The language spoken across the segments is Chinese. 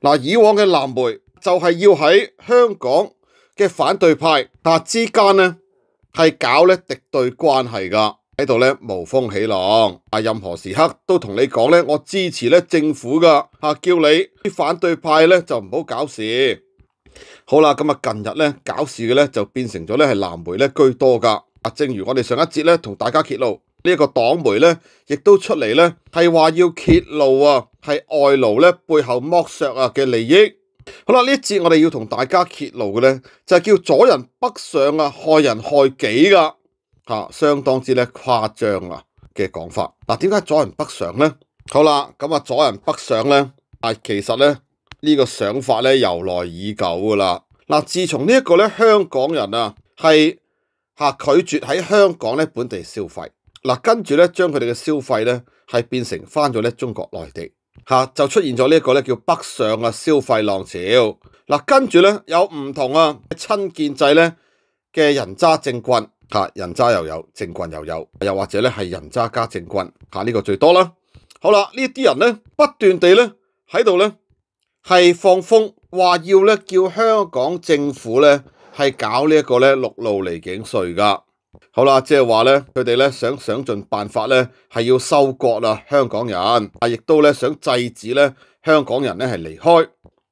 嗱，以往嘅蓝媒就系要喺香港嘅反对派啊之间咧系搞咧敌对关系噶，喺度咧无风起浪啊，任何时刻都同你讲咧，我支持咧政府噶啊，叫你啲反对派咧就唔好搞事。好啦，咁啊近日咧搞事嘅咧就变成咗咧系蓝媒咧居多噶啊，正如我哋上一节咧同大家揭露。呢一个党媒呢，亦都出嚟呢，係话要揭露啊，係外劳呢背后剥削啊嘅利益。好啦，呢一节我哋要同大家揭露嘅呢，就係叫阻人北上啊，害人害己㗎。吓相当之呢夸张啊嘅讲法。嗱，点解阻人北上呢？好啦，咁啊阻人北上呢，啊其实呢，呢个想法呢由来已久㗎啦。嗱，自从呢一个呢香港人啊係吓拒绝喺香港呢本地消费。嗱，跟住咧，將佢哋嘅消費咧，係變成翻咗咧中國內地嚇，就出現咗呢一個咧叫北上嘅消費浪潮。嗱，跟住咧有唔同啊，親建制咧嘅人渣政棍嚇，人渣又有，政棍又有，又或者咧係人渣加政棍嚇，呢個最多啦。好啦，呢啲人咧不斷地咧喺度咧係放風，話要咧叫香港政府咧係搞呢一個咧陸路離境税噶。好啦，即系话咧，佢哋咧想想尽办法咧，系要收割啦，香港人，啊，亦都咧想制止咧香港人咧系离开。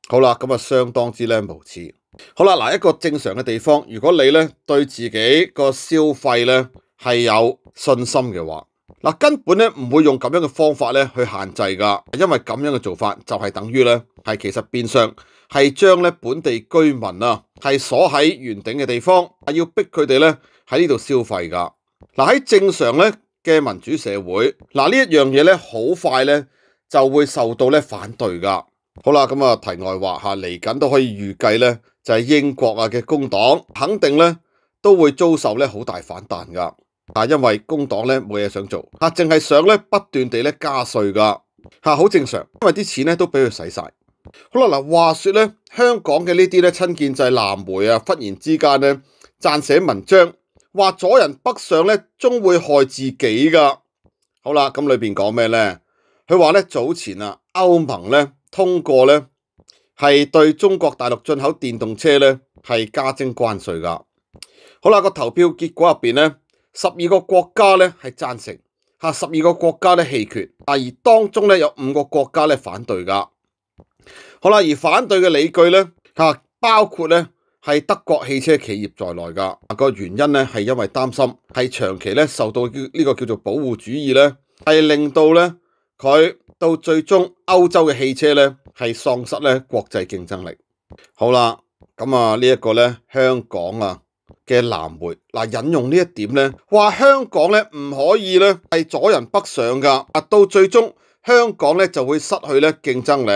好啦，咁啊相当之咧无耻。好啦，嗱一个正常嘅地方，如果你咧对自己个消费咧系有信心嘅话，嗱根本咧唔会用咁样嘅方法咧去限制噶，因为咁样嘅做法就系等于咧系其实变相系将咧本地居民啊系锁喺原定嘅地方，要逼佢哋咧。喺呢度消費噶，嗱喺正常咧嘅民主社會，嗱呢一樣嘢咧好快咧就會受到咧反對噶。好啦，咁啊題外話嚇，嚟緊都可以預計咧，就係英國啊嘅工黨肯定咧都會遭受咧好大反彈噶。啊，因為工黨咧冇嘢想做嚇，淨係想咧不斷地咧加税噶嚇，好正常，因為啲錢咧都俾佢使曬。好啦嗱，話說咧，香港嘅呢啲咧親建制藍媒啊，忽然之間咧撰寫文章。话阻人北上咧，终会害自己噶。好啦，咁里边讲咩咧？佢话咧早前啊，欧盟咧通过咧系对中国大陆进口电动车咧系加征关税噶。好啦，个投票结果入边咧，十二个国家咧系赞成，吓十二个国家咧弃权，啊而当中咧有五个国家咧反对噶。好啦，而反对嘅理据咧吓包括咧。係德国汽车企业在内噶，个原因咧係因为担心係长期咧受到呢个叫做保护主义咧，係令到咧佢到最终欧洲嘅汽车咧係丧失咧国际竞争力。好啦，咁啊呢一个咧香港啊嘅南梅嗱，引用呢一点呢，话香港呢唔可以呢系阻人北上噶，到最终香港呢就会失去呢竞争力。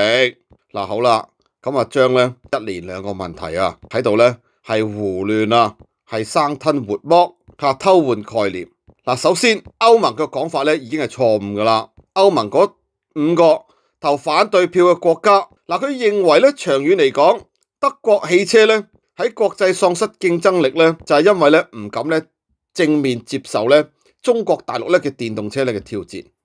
嗱好啦。咁啊，將咧一年兩個問題啊喺度咧係胡亂啊，係生吞活剝，佢偷換概念。嗱，首先歐盟嘅講法咧已經係錯誤噶啦，歐盟嗰五個投反對票嘅國家，嗱佢認為咧長遠嚟講，德國汽車咧喺國際喪失競爭力咧，就係因為咧唔敢咧正面接受咧中國大陸咧嘅電動車咧嘅挑戰。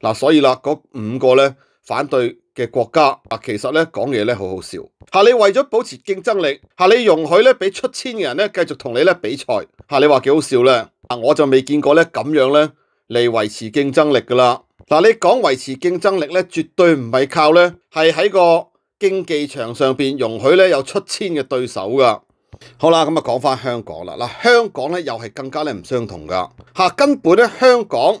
嗱，所以啦，嗰五个咧反对嘅国家啊，其实咧讲嘢咧好好笑。吓，你为咗保持竞争力，吓，你容许咧俾出千嘅人咧继续同你咧比赛。吓，你话几好笑咧？啊，我就未见过咧咁样咧嚟维持竞争力噶啦。嗱，你讲维持竞争力咧，绝对唔系靠咧系喺个竞技场上边容许咧有出千嘅对手噶。好啦，咁啊讲翻香港啦。嗱，香港咧又系更加咧唔相同噶。吓，根本咧香港。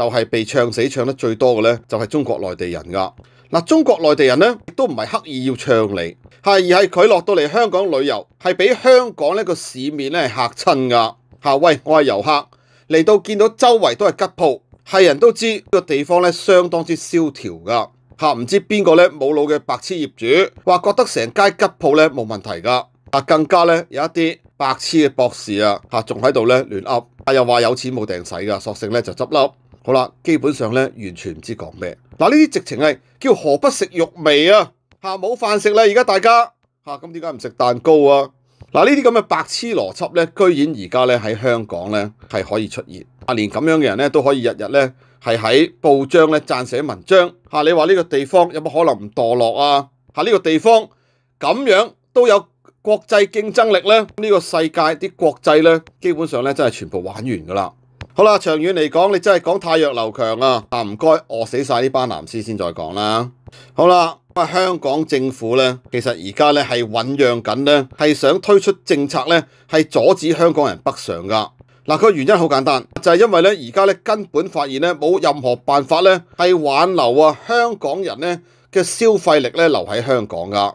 就係被唱死唱得最多嘅呢，就係中國內地人㗎嗱。中國內地人呢，亦都唔係刻意要唱你，係而係佢落到嚟香港旅遊，係俾香港呢個市面呢嚇親㗎嚇。喂，我係遊客嚟到見到周圍都係吉鋪，係人都知個地方呢相當之蕭條㗎嚇。唔知邊個呢冇腦嘅白痴業主話覺得成街吉鋪呢冇問題㗎，啊，更加呢有一啲白痴嘅博士啊仲喺度呢亂噏，又話有錢冇定使㗎，索性呢就執笠。好啦，基本上咧完全唔知講咩。嗱呢啲直情係叫何不食肉味啊！吓，冇飯食啦，而家大家吓，咁點解唔食蛋糕啊？嗱呢啲咁嘅白痴邏輯咧，居然而家咧喺香港咧係可以出現。啊，連咁樣嘅人咧都可以日日咧係喺報章咧撰寫文章吓，你話呢個地方有乜可能唔墮落啊？吓，呢個地方咁樣都有國際競爭力咧？呢個世界啲國際咧基本上咧真係全部玩完㗎啦！好啦，長遠嚟講，你真係講太弱流強啊！啊，唔該，餓死晒呢班男师先再講啦。好啦，咁啊，香港政府呢，其實而家呢係酝酿緊呢，係想推出政策呢，係阻止香港人北上噶。嗱，佢原因好簡單，就係因為咧，而家咧根本發現咧冇任何辦法咧係挽留啊香港人咧嘅消費力咧留喺香港噶。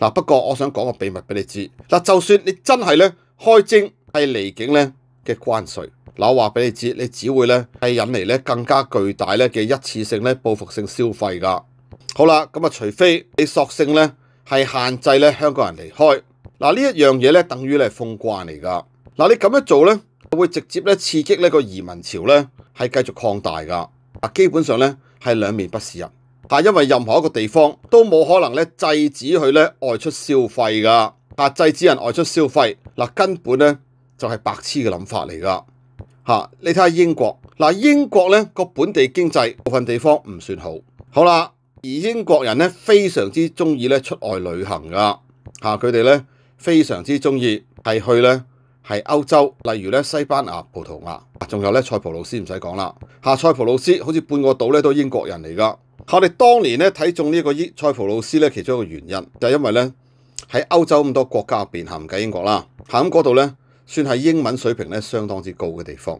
嗱，不過我想講個秘密俾你知，嗱，就算你真係咧開徵係离境咧。嘅關税，嗱話俾你知，你只會咧係引嚟咧更加巨大咧嘅一次性咧報復性消費㗎。好啦，咁啊，除非你索性咧係限制咧香港人離開，嗱呢一樣嘢咧等於咧封關嚟㗎。嗱你咁樣做咧，會直接咧刺激呢個移民潮咧係繼續擴大㗎。基本上咧係兩面不是人，但因為任何一個地方都冇可能咧制止佢咧外出消費㗎，啊制止人外出消費，嗱根本咧。就係白痴嘅諗法嚟㗎你睇下英國嗱，英國咧個本地經濟部分地方唔算好，好啦，而英國人咧非常之中意咧出外旅行㗎嚇，佢哋咧非常之中意係去咧係歐洲，例如咧西班牙、葡萄牙，仲有咧塞浦路斯唔使講啦嚇，塞浦路斯好似半個島咧都英國人嚟㗎。我哋當年咧睇中呢個伊塞浦路斯咧其中一個原因就係因為咧喺歐洲咁多國家入邊，下唔計英國啦，下咁嗰度咧。算係英文水平咧，相當之高嘅地方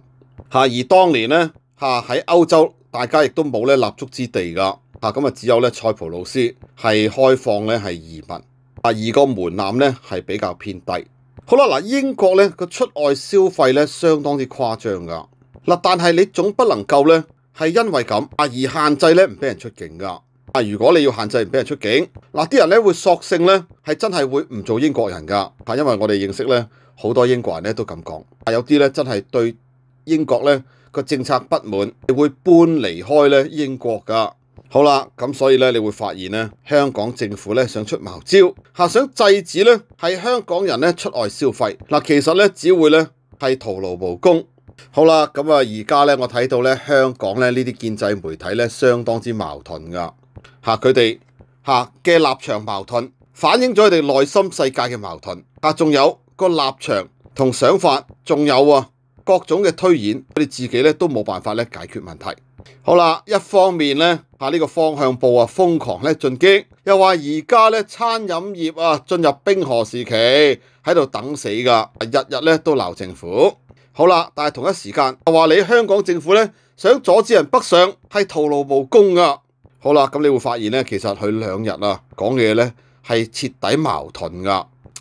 嚇。而當年咧嚇喺歐洲，大家亦都冇咧立足之地㗎嚇。咁啊，只有咧塞浦路斯係開放咧係移民啊，而個門檻咧係比較偏低。好啦，嗱英國咧個出外消費咧相當之誇張㗎嗱，但係你總不能夠咧係因為咁啊而限制咧唔俾人出境㗎啊。如果你要限制唔俾人出境嗱，啲人咧會索性咧係真係會唔做英國人㗎，因為我哋認識咧。好多英國人咧都咁講，但有啲咧真係對英國咧個政策不滿，會搬離開咧英國㗎。好啦，咁所以咧，你會發現咧，香港政府咧想出謀招嚇，想制止咧係香港人咧出外消費嗱，其實咧只會咧係徒勞無功。好啦，咁啊，而家咧我睇到咧香港咧呢啲建制媒體咧相當之矛盾㗎嚇，佢哋嚇嘅立場矛盾反映咗佢哋內心世界嘅矛盾啊，仲有。个立场同想法，仲有啊各种嘅推演，佢哋自己咧都冇办法咧解决问题。好啦，一方面咧吓呢个方向报啊疯狂咧进击，又话而家咧餐饮业啊进入冰河时期，喺度等死噶，日日咧都闹政府。好啦，但系同一时间又话你香港政府咧想阻止人北上系徒劳无功噶。好啦，咁你会发现咧，其实佢两日啊讲嘢咧系彻底矛盾噶。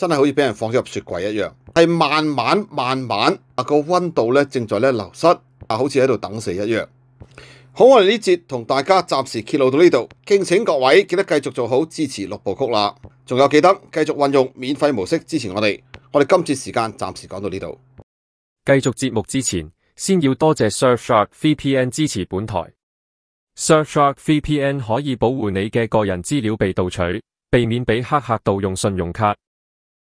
真係好似俾人放咗入雪櫃一樣，係慢慢慢慢啊個温度咧正在咧流失啊，好似喺度等死一樣。好，我哋呢節同大家暫時揭露到呢度，敬請各位記得繼續做好支持六部曲啦，仲有記得繼續運用免費模式支持我哋。我哋今節時間暫時講到呢度，繼續節目之前先要多謝 Surfshark VPN 支持本台。Surfshark VPN 可以保護你嘅個人資料被盜取，避免俾黑客盜用信用卡。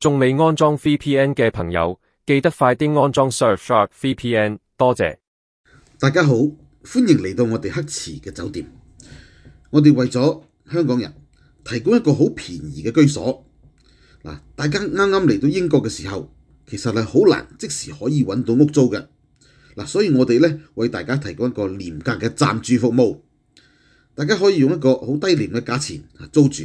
仲未安装 VPN 嘅朋友，记得快啲安装 Surfshark VPN，多谢。大家好，欢迎嚟到我哋黑池嘅酒店。我哋为咗香港人提供一个好便宜嘅居所。嗱，大家啱啱嚟到英国嘅时候，其实系好难即时可以揾到屋租嘅。嗱，所以我哋咧为大家提供一个廉价嘅暂住服务，大家可以用一个好低廉嘅价钱租住。